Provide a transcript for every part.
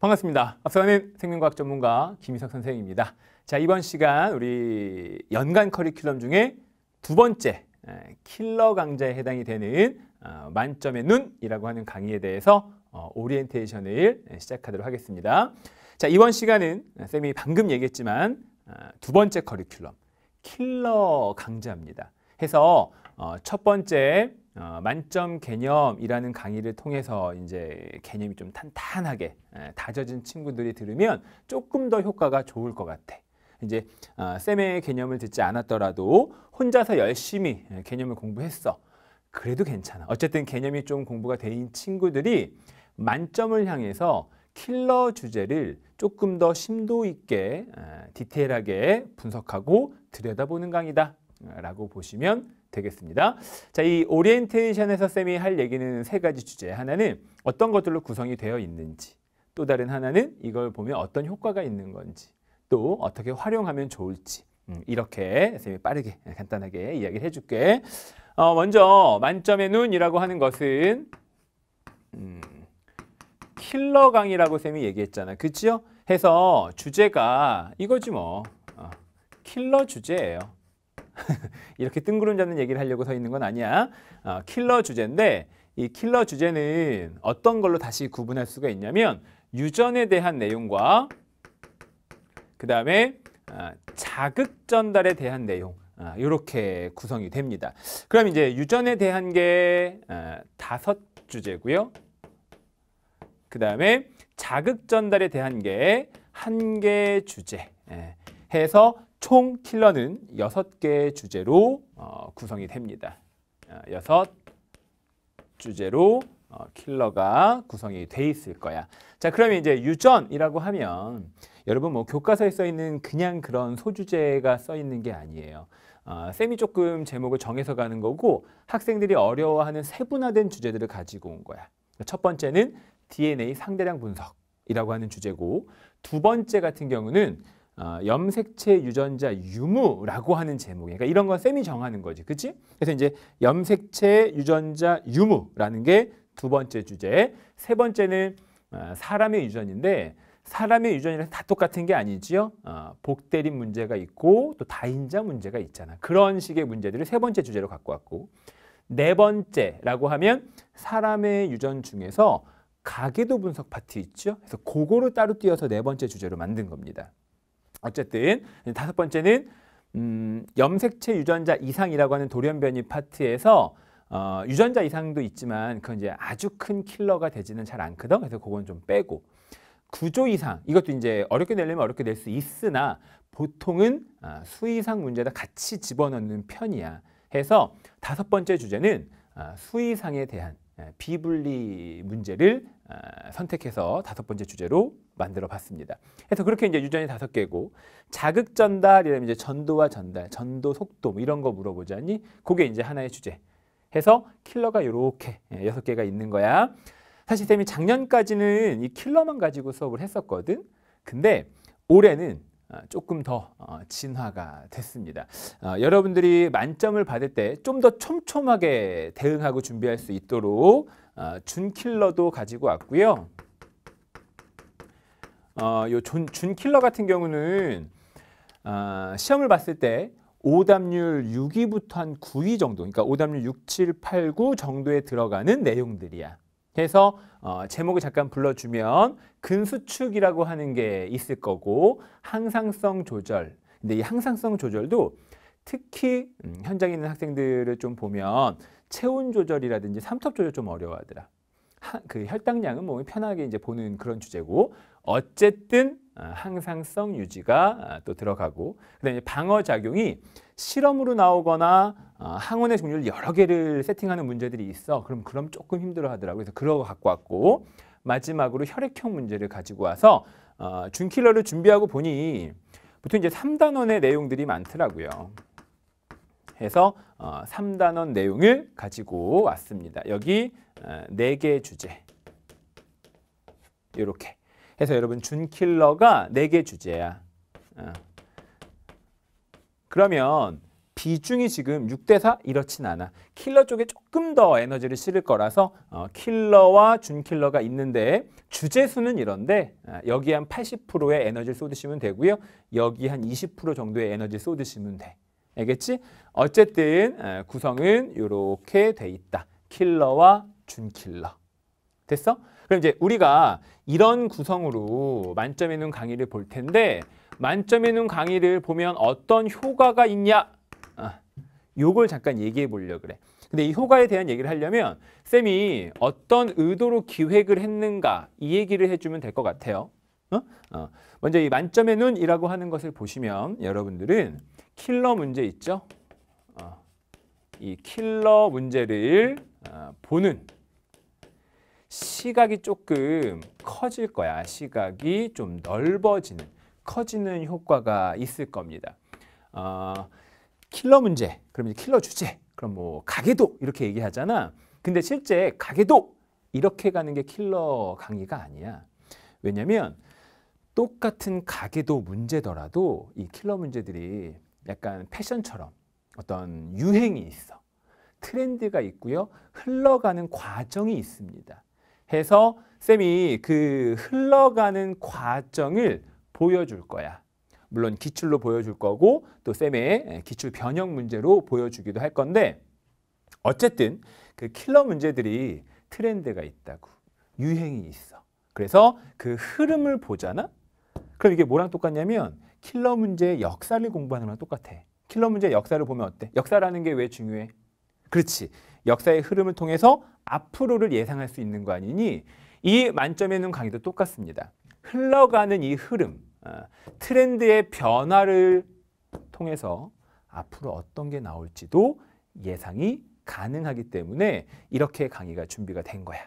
반갑습니다. 앞서가는 생명과학 전문가 김희석 선생입니다. 자, 이번 시간 우리 연간 커리큘럼 중에 두 번째 킬러 강좌에 해당이 되는 어, 만점의 눈이라고 하는 강의에 대해서 어, 오리엔테이션을 시작하도록 하겠습니다. 자, 이번 시간은 쌤이 방금 얘기했지만 어, 두 번째 커리큘럼 킬러 강좌입니다. 해서 어, 첫 번째 어, 만점 개념이라는 강의를 통해서 이제 개념이 좀 탄탄하게 예, 다져진 친구들이 들으면 조금 더 효과가 좋을 것 같아. 이제 어, 쌤의 개념을 듣지 않았더라도 혼자서 열심히 예, 개념을 공부했어. 그래도 괜찮아. 어쨌든 개념이 좀 공부가 된 친구들이 만점을 향해서 킬러 주제를 조금 더 심도 있게 디테일하게 분석하고 들여다보는 강의다 라고 보시면 되겠습니다. 자, 이 오리엔테이션에서 쌤이 할 얘기는 세 가지 주제. 하나는 어떤 것들로 구성이 되어 있는지, 또 다른 하나는 이걸 보면 어떤 효과가 있는 건지, 또 어떻게 활용하면 좋을지 음, 이렇게 쌤이 빠르게 예, 간단하게 이야기를 해줄게. 어, 먼저 만점의 눈이라고 하는 것은 음, 킬러 강이라고 쌤이 얘기했잖아. 그치요? 해서 주제가 이거지 뭐. 어, 킬러 주제예요. 이렇게 뜬구름 잡는 얘기를 하려고 서 있는 건 아니야. 어, 킬러 주제인데 이 킬러 주제는 어떤 걸로 다시 구분할 수가 있냐면 유전에 대한 내용과 그 다음에 어, 자극 전달에 대한 내용 어, 이렇게 구성이 됩니다. 그럼 이제 유전에 대한 게 어, 다섯 주제고요. 그 다음에 자극 전달에 대한 게 한 개 주제 예, 해서 총 킬러는 6개의 주제로 어, 구성이 됩니다. 6주제로 어, 어, 킬러가 구성이 돼 있을 거야. 자, 그러면 이제 유전이라고 하면 여러분 뭐 교과서에 써 있는 그냥 그런 소주제가 써 있는 게 아니에요. 어, 쌤이 조금 제목을 정해서 가는 거고 학생들이 어려워하는 세분화된 주제들을 가지고 온 거야. 그러니까 첫 번째는 DNA 상대량 분석이라고 하는 주제고 두 번째 같은 경우는 어, 염색체 유전자 유무라고 하는 제목이에요. 그러니까 이런 건 쌤이 정하는 거지. 그치? 그래서 이제 염색체 유전자 유무라는 게 두 번째 주제. 세 번째는 어, 사람의 유전인데 사람의 유전이랑 다 똑같은 게 아니지요. 어, 복대립 문제가 있고 또 다인자 문제가 있잖아. 그런 식의 문제들을 세 번째 주제로 갖고 왔고 네 번째라고 하면 사람의 유전 중에서 가계도 분석 파트 있죠. 그래서 그거를 따로 띄어서 네 번째 주제로 만든 겁니다. 어쨌든 다섯 번째는 음, 염색체 유전자 이상이라고 하는 돌연변이 파트에서 어, 유전자 이상도 있지만 그건 이제 아주 큰 킬러가 되지는 잘 않거든. 그래서 그건 좀 빼고 구조 이상 이것도 이제 어렵게 내려면 어렵게 낼 수 있으나 보통은 아, 수 이상 문제다 같이 집어넣는 편이야. 해서 다섯 번째 주제는 아, 수 이상에 대한 비분리 문제를 아, 선택해서 다섯 번째 주제로 만들어 봤습니다. 그래서 그렇게 이제 유전이 다섯 개고 자극 전달 이러면 이제 전도와 전달, 전도 속도 뭐 이런 거 물어보자니 그게 이제 하나의 주제. 해서 킬러가 이렇게 예, 여섯 개가 있는 거야. 사실 쌤이 작년까지는 이 킬러만 가지고 수업을 했었거든. 근데 올해는 어, 조금 더 어, 진화가 됐습니다. 어, 여러분들이 만점을 받을 때 좀 더 촘촘하게 대응하고 준비할 수 있도록 준킬러도 가지고 왔고요. 요 준킬러 같은 경우는 시험을 봤을 때 오답률 6위부터 한 9위 정도, 그러니까 오답률 6, 7, 8, 9 정도에 들어가는 내용들이야. 그래서 어, 제목을 잠깐 불러주면 근수축이라고 하는 게 있을 거고 항상성 조절. 근데 이 항상성 조절도 특히 음, 현장에 있는 학생들을 좀 보면 체온 조절이라든지 삼톱 조절 좀 어려워하더라. 하, 그 혈당량은 뭐 편하게 이제 보는 그런 주제고 어쨌든 아, 항상성 유지가 아, 또 들어가고 그다음에 방어 작용이 실험으로 나오거나 아, 항원의 종류를 여러 개를 세팅하는 문제들이 있어. 그럼 그럼 조금 힘들어 하더라고. 그래서 그러 갖고 왔고 마지막으로 혈액형 문제를 가지고 와서 어, 준킬러를 준비하고 보니 보통 이제 3단원의 내용들이 많더라고요. 해서 3단원 어, 내용을 가지고 왔습니다. 여기 4개 어, 주제 이렇게 해서 여러분 준킬러가 4개 주제야. 어. 그러면 비중이 지금 6대 4 이렇진 않아. 킬러 쪽에 조금 더 에너지를 실을 거라서 어, 킬러와 준킬러가 있는데 주제 수는 이런데 어, 여기 한 80%의 에너지를 쏟으시면 되고요. 여기 한 20% 정도의 에너지를 쏟으시면 돼. 알겠지? 어쨌든 어, 구성은 이렇게 돼 있다. 킬러와 준킬러. 됐어? 그럼 이제 우리가 이런 구성으로 만점의 에눈 강의를 볼 텐데 만점의 에눈 강의를 보면 어떤 효과가 있냐? 아, 요걸 잠깐 얘기해 보려고 그래. 근데 이 효과에 대한 얘기를 하려면 쌤이 어떤 의도로 기획을 했는가 이 얘기를 해주면 될 것 같아요. 어? 어. 먼저 이 만점의 눈이라고 하는 것을 보시면 여러분들은 킬러 문제 있죠? 어. 이 킬러 문제를 어, 보는 시각이 조금 커질 거야. 시각이 좀 넓어지는, 커지는 효과가 있을 겁니다. 어, 킬러 문제, 그럼 이제 킬러 주제, 그럼 뭐 가계도 이렇게 얘기하잖아. 근데 실제 가계도 이렇게 가는 게 킬러 강의가 아니야. 왜냐면 똑같은 가계도 문제더라도 이 킬러 문제들이 약간 패션처럼 어떤 유행이 있어. 트렌드가 있고요. 흘러가는 과정이 있습니다. 해서 쌤이 그 흘러가는 과정을 보여줄 거야. 물론 기출로 보여줄 거고 또 쌤의 예, 기출 변형 문제로 보여주기도 할 건데 어쨌든 그 킬러 문제들이 트렌드가 있다고 유행이 있어. 그래서 그 흐름을 보잖아. 그럼 이게 뭐랑 똑같냐면 킬러 문제의 역사를 공부하는 거랑 똑같아. 킬러 문제 역사를 보면 어때? 역사라는 게 왜 중요해? 그렇지. 역사의 흐름을 통해서 앞으로를 예상할 수 있는 거 아니니 이 만점에 있는 강의도 똑같습니다. 흘러가는 이 흐름, 어, 트렌드의 변화를 통해서 앞으로 어떤 게 나올지도 예상이 가능하기 때문에 이렇게 강의가 준비가 된 거야.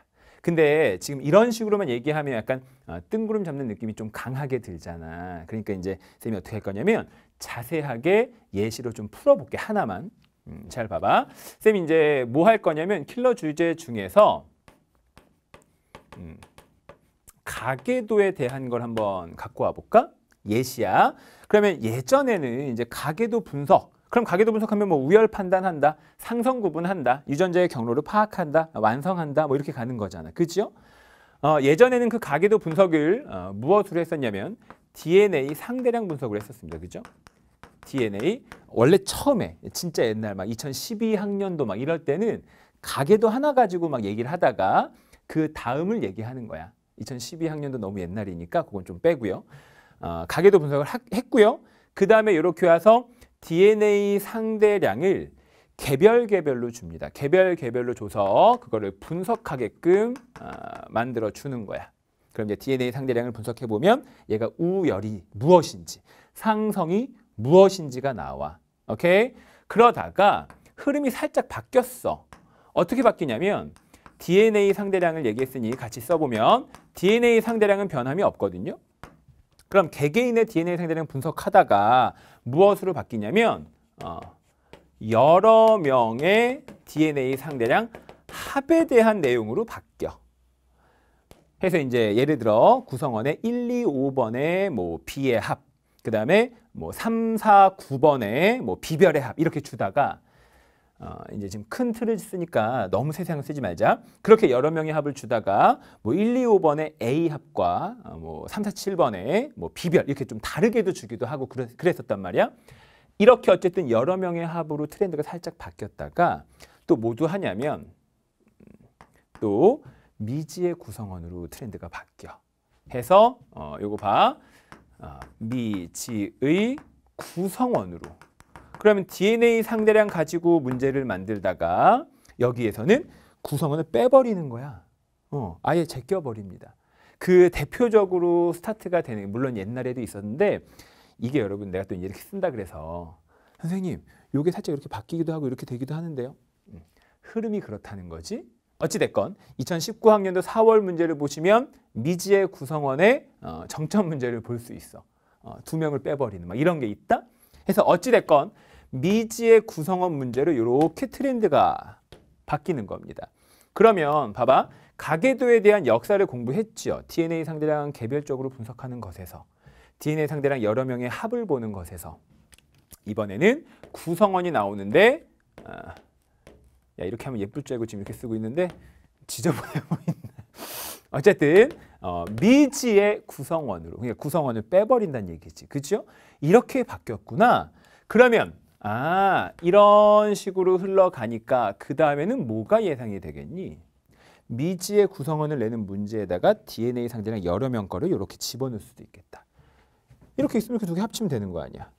근데 지금 이런 식으로만 얘기하면 약간 어, 뜬구름 잡는 느낌이 좀 강하게 들잖아. 그러니까 이제 쌤이 어떻게 할 거냐면 자세하게 예시로 좀 풀어볼게 하나만. 음, 잘 봐봐. 쌤 이제 뭐 할 거냐면 킬러 주제 중에서 음, 가계도에 대한 걸 한번 갖고 와볼까? 예시야. 그러면 예전에는 이제 가계도 분석 그럼 가계도 분석하면 뭐 우열 판단한다, 상성 구분한다, 유전자의 경로를 파악한다, 완성한다 뭐 이렇게 가는 거잖아. 그지 어, 예전에는 그 가계도 분석을 어, 무엇으로 했었냐면 DNA 상대량 분석을 했었습니다. 그죠? DNA 원래 처음에 진짜 옛날 막 2012학년도 막 이럴 때는 가게도 하나 가지고 막 얘기를 하다가 그 다음을 얘기하는 거야. 2012학년도 너무 옛날이니까 그건 좀 빼고요. 어, 가게도 분석을 하, 했고요. 그 다음에 이렇게 와서 DNA 상대량을 개별 개별로 줍니다. 개별 개별로 줘서 그거를 분석하게끔 어, 만들어 주는 거야. 그럼 이제 DNA 상대량을 분석해 보면 얘가 우열이 무엇인지 상성이 무엇인지가 나와. 오케이? 그러다가 흐름이 살짝 바뀌었어. 어떻게 바뀌냐면 DNA 상대량을 얘기했으니 같이 써보면 DNA 상대량은 변함이 없거든요. 그럼 개개인의 DNA 상대량 분석하다가 무엇으로 바뀌냐면 어, 여러 명의 DNA 상대량 합에 대한 내용으로 바뀌어. 해서 이제 예를 들어 구성원의 1, 2, 5번의 뭐 B의 합그 다음에 뭐 3, 4, 9번에 뭐 비별의 합 이렇게 주다가 어, 이제 지금 큰 틀을 쓰니까 너무 세상 쓰지 말자. 그렇게 여러 명의 합을 주다가 뭐 1, 2, 5번의 A 합과 어, 뭐 3, 4, 7번의 뭐 비별 이렇게 좀 다르게도 주기도 하고 그랬, 그랬었단 말이야. 이렇게 어쨌든 여러 명의 합으로 트렌드가 살짝 바뀌었다가 또 모두 하냐면 또 미지의 구성원으로 트렌드가 바뀌어. 해서 어, 요거 봐. 아, 미지의 구성원으로 그러면 DNA 상대량 가지고 문제를 만들다가 여기에서는 구성원을 빼버리는 거야. 어, 아예 제껴버립니다. 그 대표적으로 스타트가 되는 물론 옛날에도 있었는데 이게 여러분 내가 또 이렇게 쓴다 그래서 선생님 요게 살짝 이렇게 바뀌기도 하고 이렇게 되기도 하는데요. 음, 흐름이 그렇다는 거지. 어찌됐건 2019학년도 4월 문제를 보시면 미지의 구성원의 어, 정점 문제를 볼 수 있어. 어, 두 명을 빼버리는 막 이런 게 있다. 해서 어찌됐건 미지의 구성원 문제로 이렇게 트렌드가 바뀌는 겁니다. 그러면 봐봐. 가계도에 대한 역사를 공부했지요. DNA 상대량 개별적으로 분석하는 것에서 DNA 상대량 여러 명의 합을 보는 것에서 이번에는 구성원이 나오는데 아, 야 이렇게 하면 예쁠 줄 알고 지금 이렇게 쓰고 있는데 지저분해 보인다. 어쨌든 어, 미지의 구성원으로 그러니까 구성원을 빼버린다는 얘기지. 그죠? 이렇게 바뀌었구나. 그러면 아 이런 식으로 흘러가니까 그 다음에는 뭐가 예상이 되겠니? 미지의 구성원을 내는 문제에다가 DNA 상자랑 여러 명 거를 이렇게 집어넣을 수도 있겠다. 이렇게 있으면 이렇게 두 개 합치면 되는 거 아니야.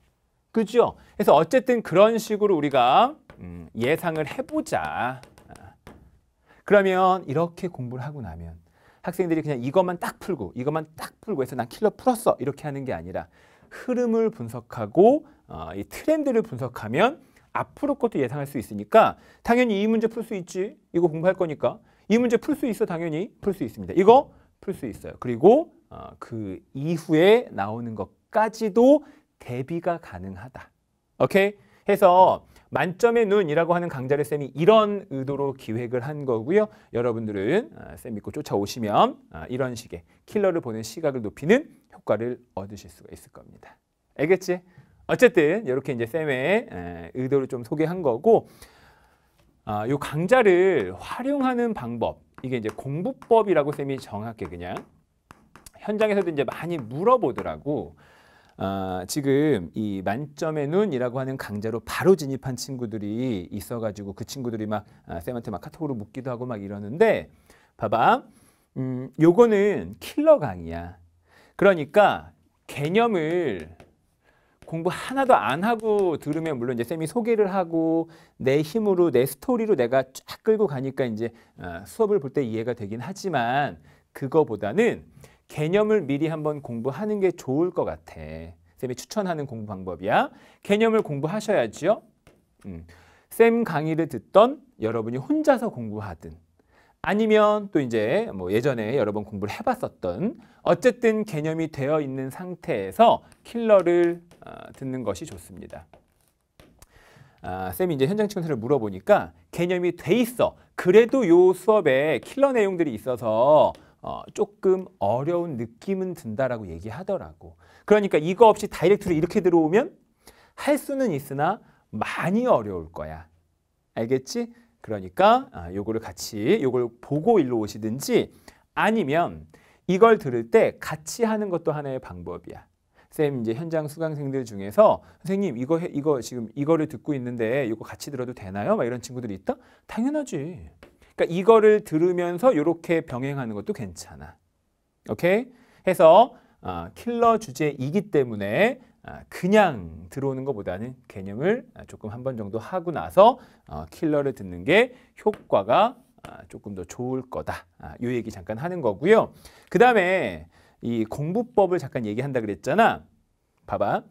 그죠? 그래서 어쨌든 그런 식으로 우리가 음, 예상을 해보자. 아. 그러면 이렇게 공부를 하고 나면 학생들이 그냥 이것만 딱 풀고 이것만 딱 풀고 해서 난 킬러 풀었어 이렇게 하는 게 아니라 흐름을 분석하고 어, 이 트렌드를 분석하면 앞으로 것도 예상할 수 있으니까 당연히 이 문제 풀 수 있지 이거 공부할 거니까 이 문제 풀 수 있어 당연히 풀 수 있습니다 이거 풀 수 있어요 그리고 어, 그 이후에 나오는 것까지도 대비가 가능하다 오케이 해서 만점의 눈이라고 하는 강좌를 쌤이 이런 의도로 기획을 한 거고요. 여러분들은 아, 쌤 믿고 쫓아오시면 아, 이런 식의 킬러를 보는 시각을 높이는 효과를 얻으실 수가 있을 겁니다. 알겠지? 어쨌든 이렇게 이제 쌤의 의도를 좀 소개한 거고 이 아, 강좌를 활용하는 방법 이게 이제 공부법이라고 쌤이 정확히 그냥 현장에서도 이제 많이 물어보더라고. 아, 지금 이 만점의 눈이라고 하는 강좌로 바로 진입한 친구들이 있어가지고 그 친구들이 막 아, 쌤한테 막 카톡으로 묻기도 하고 막 이러는데 봐봐. 음, 요거는 킬러 강의야. 그러니까 개념을 공부 하나도 안 하고 들으면 물론 이제 쌤이 소개를 하고 내 힘으로 내 스토리로 내가 쫙 끌고 가니까 이제 아, 수업을 볼 때 이해가 되긴 하지만 그거보다는 개념을 미리 한번 공부하는 게 좋을 것 같아. 쌤이 추천하는 공부 방법이야. 개념을 공부하셔야지요. 음. 쌤 강의를 듣던 여러분이 혼자서 공부하든 아니면 또 이제 뭐 예전에 여러 번 공부를 해봤었던 어쨌든 개념이 되어 있는 상태에서 킬러를 어, 듣는 것이 좋습니다. 아, 쌤이 이제 현장 친구들을 물어보니까 개념이 돼 있어. 그래도 요 수업에 킬러 내용들이 있어서 어, 조금 어려운 느낌은 든다라고 얘기하더라고. 그러니까 이거 없이 다이렉트로 이렇게 들어오면 할 수는 있으나 많이 어려울 거야. 알겠지? 그러니까 아, 요거를 같이 요걸 보고 일로 오시든지 아니면 이걸 들을 때 같이 하는 것도 하나의 방법이야. 쌤 이제 현장 수강생들 중에서 선생님 이거 이거 지금 이거를 듣고 있는데 이거 같이 들어도 되나요? 막 이런 친구들이 있다? 당연하지. 그러니까 이거를 들으면서 이렇게 병행하는 것도 괜찮아. 오케이? 해서 어, 킬러 주제이기 때문에 아, 그냥 들어오는 것보다는 개념을 아, 조금 한 번 정도 하고 나서 어, 킬러를 듣는 게 효과가 조금 더 좋을 거다. 이 얘기 잠깐 하는 거고요. 그 다음에 이 공부법을 잠깐 얘기한다 그랬잖아. 봐봐.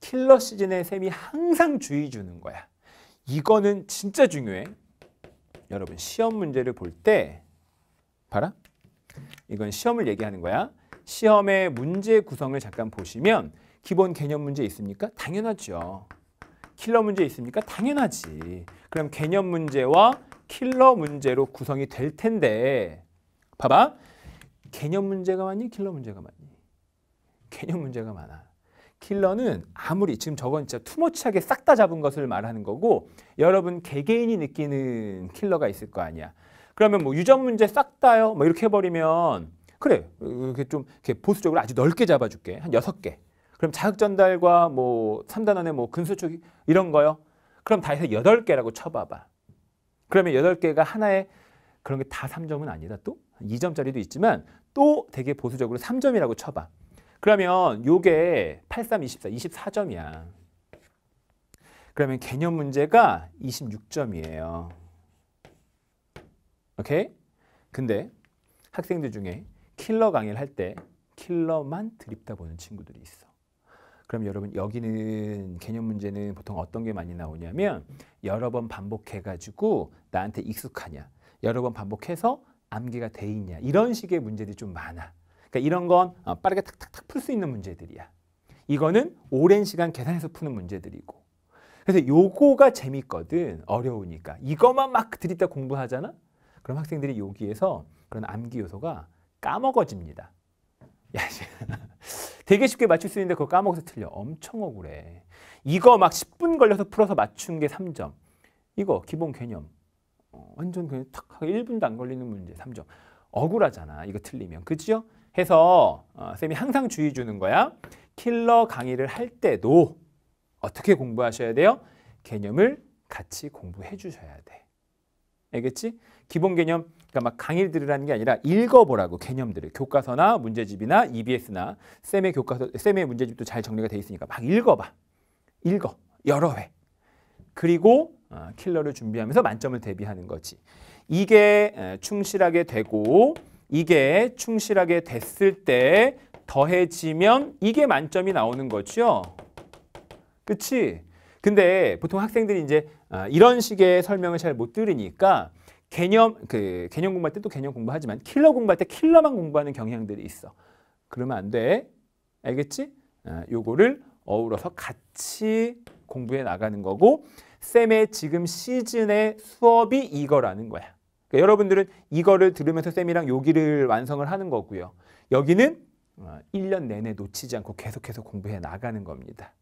킬러 시즌에 쌤이 항상 주의 주는 거야. 이거는 진짜 중요해. 여러분 시험 문제를 볼 때 봐라. 이건 시험을 얘기하는 거야. 시험의 문제 구성을 잠깐 보시면 기본 개념 문제 있습니까? 당연하죠. 킬러 문제 있습니까? 당연하지. 그럼 개념 문제와 킬러 문제로 구성이 될 텐데 봐봐. 개념 문제가 많니? 킬러 문제가 많니? 개념 문제가 많아. 킬러는 아무리 지금 저건 진짜 투머치하게 싹 다 잡은 것을 말하는 거고 여러분 개개인이 느끼는 킬러가 있을 거 아니야. 그러면 뭐 유전 문제 싹 다요. 뭐 이렇게 해버리면 그래 이렇게 좀 이렇게 보수적으로 아주 넓게 잡아줄게 한 여섯 개. 그럼 자극 전달과 뭐 3단 안에 뭐 근수 축 이런 거요. 그럼 다 해서 여덟 개라고 쳐봐봐. 그러면 여덟 개가 하나의 그런 게 다 3점은 아니다 또 2점짜리도 있지만 또 되게 보수적으로 3점이라고 쳐봐. 그러면 요게 8324, 24점이야. 그러면 개념 문제가 26점이에요. 오케이? 근데 학생들 중에 킬러 강의를 할 때 킬러만 드립다 보는 친구들이 있어. 그럼 여러분 여기는 개념 문제는 보통 어떤 게 많이 나오냐면 여러 번 반복해가지고 나한테 익숙하냐 여러 번 반복해서 암기가 돼 있냐 이런 식의 문제들이 좀 많아. 그러니까 이런 건 어, 빠르게 탁탁탁 풀 수 있는 문제들이야. 이거는 오랜 시간 계산해서 푸는 문제들이고. 그래서 요거가 재밌거든. 어려우니까. 이것만 막 들이다 공부하잖아? 그럼 학생들이 여기에서 그런 암기 요소가 까먹어집니다. 야, 되게 쉽게 맞출 수 있는데 그거 까먹어서 틀려. 엄청 억울해. 이거 막 10분 걸려서 풀어서 맞춘 게 3점. 이거 기본 개념. 어, 완전 그냥 탁하 1분도 안 걸리는 문제 3점. 억울하잖아. 이거 틀리면. 그죠 해서 어, 쌤이 항상 주의 주는 거야. 킬러 강의를 할 때도 어떻게 공부하셔야 돼요? 개념을 같이 공부해 주셔야 돼. 알겠지? 기본 개념, 그러니까 막 강의를 들으라는 게 아니라 읽어보라고 개념들을 교과서나 문제집이나 EBS나 쌤의 교과서, 쌤의 문제집도 잘 정리가 돼 있으니까 막 읽어봐. 읽어 여러 회. 그리고 어, 킬러를 준비하면서 만점을 대비하는 거지. 이게 충실하게 되고 이게 충실하게 됐을 때 더해지면 이게 만점이 나오는 거죠. 그치? 근데 보통 학생들이 이제 아, 이런 식의 설명을 잘 못 들으니까 개념, 그 개념 공부할 때 또 개념 공부하지만 킬러 공부할 때 킬러만 공부하는 경향들이 있어. 그러면 안 돼. 알겠지? 아, 요거를 어우러서 같이 공부해 나가는 거고 쌤의 지금 시즌의 수업이 이거라는 거야. 그러니까 여러분들은 이거를 들으면서 쌤이랑 요기를 완성을 하는 거고요. 여기는 1년 어, 내내 놓치지 않고 계속해서 공부해 나가는 겁니다.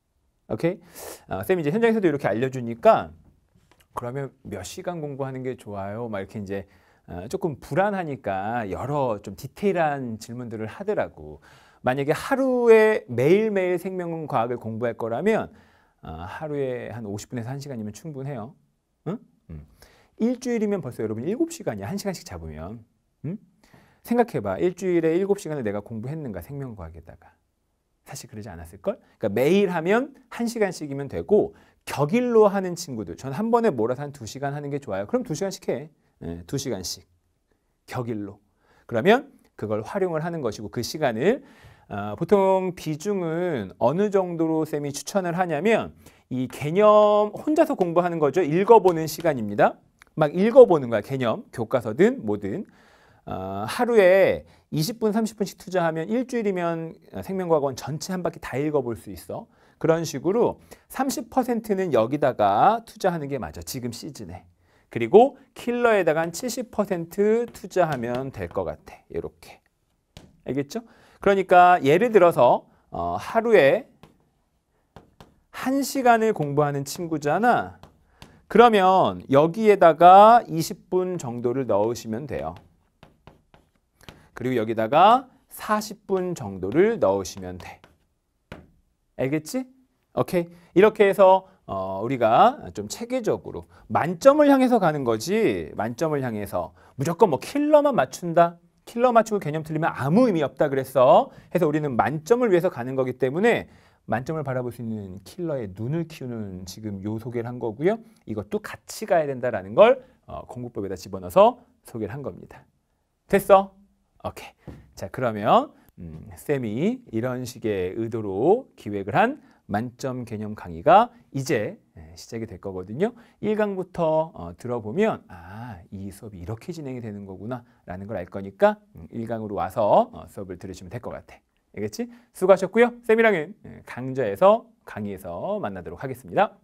오케이? 아, 쌤이 이제 현장에서도 이렇게 알려주니까 그러면 몇 시간 공부하는 게 좋아요? 막 이렇게 이제 어, 조금 불안하니까 여러 좀 디테일한 질문들을 하더라고. 만약에 하루에 매일매일 생명 과학을 공부할 거라면 하루에 한 50분에서 1시간이면 충분해요. 응? 음. 일주일이면 벌써 여러분 7시간이야. 1시간씩 잡으면. 음? 생각해봐. 일주일에 7시간을 내가 공부했는가 생명과학에다가. 사실 그러지 않았을걸? 그러니까 매일 하면 1시간씩이면 되고 격일로 하는 친구들. 전 한 번에 몰아서 한 2시간 하는 게 좋아요. 그럼 2시간씩 해. 네, 예, 2시간씩. 격일로. 그러면 그걸 활용을 하는 것이고 그 시간을 어, 보통 비중은 어느 정도로 쌤이 추천을 하냐면 이 개념 혼자서 공부하는 거죠. 읽어보는 시간입니다. 막 읽어보는 거야 개념 교과서든 뭐든 어, 하루에 20분 30분씩 투자하면 일주일이면 생명과학원 전체 한 바퀴 다 읽어볼 수 있어 그런 식으로 30%는 여기다가 투자하는 게 맞아 지금 시즌에 그리고 킬러에다가 한70% 투자하면 될 것 같아 이렇게 알겠죠? 그러니까 예를 들어서 어, 하루에 1시간을 공부하는 친구잖아 그러면 여기에다가 20분 정도를 넣으시면 돼요. 그리고 여기다가 40분 정도를 넣으시면 돼. 알겠지? 오케이. 이렇게 해서 어, 우리가 좀 체계적으로 만점을 향해서 가는 거지 만점을 향해서 무조건 뭐 킬러만 맞춘다. 킬러 맞추고 개념 틀리면 아무 의미 없다 그랬어. 해서 우리는 만점을 위해서 가는 거기 때문에 만점을 바라볼 수 있는 킬러의 눈을 키우는 지금 요 소개를 한 거고요. 이것도 같이 가야 된다라는 걸 어, 공부법에다 집어넣어서 소개를 한 겁니다. 됐어? 오케이. 자 그러면 음, 쌤이 이런 식의 의도로 기획을 한 만점 개념 강의가 이제 예, 시작이 될 거거든요. 1강부터 어, 들어보면 아, 이 수업이 이렇게 진행이 되는 거구나 라는 걸 알 거니까 1강으로 음, 와서 어, 수업을 들으시면 될 것 같아. 알겠지? 수고하셨고요. 세미랑은 예, 강좌에서 강의에서 만나도록 하겠습니다.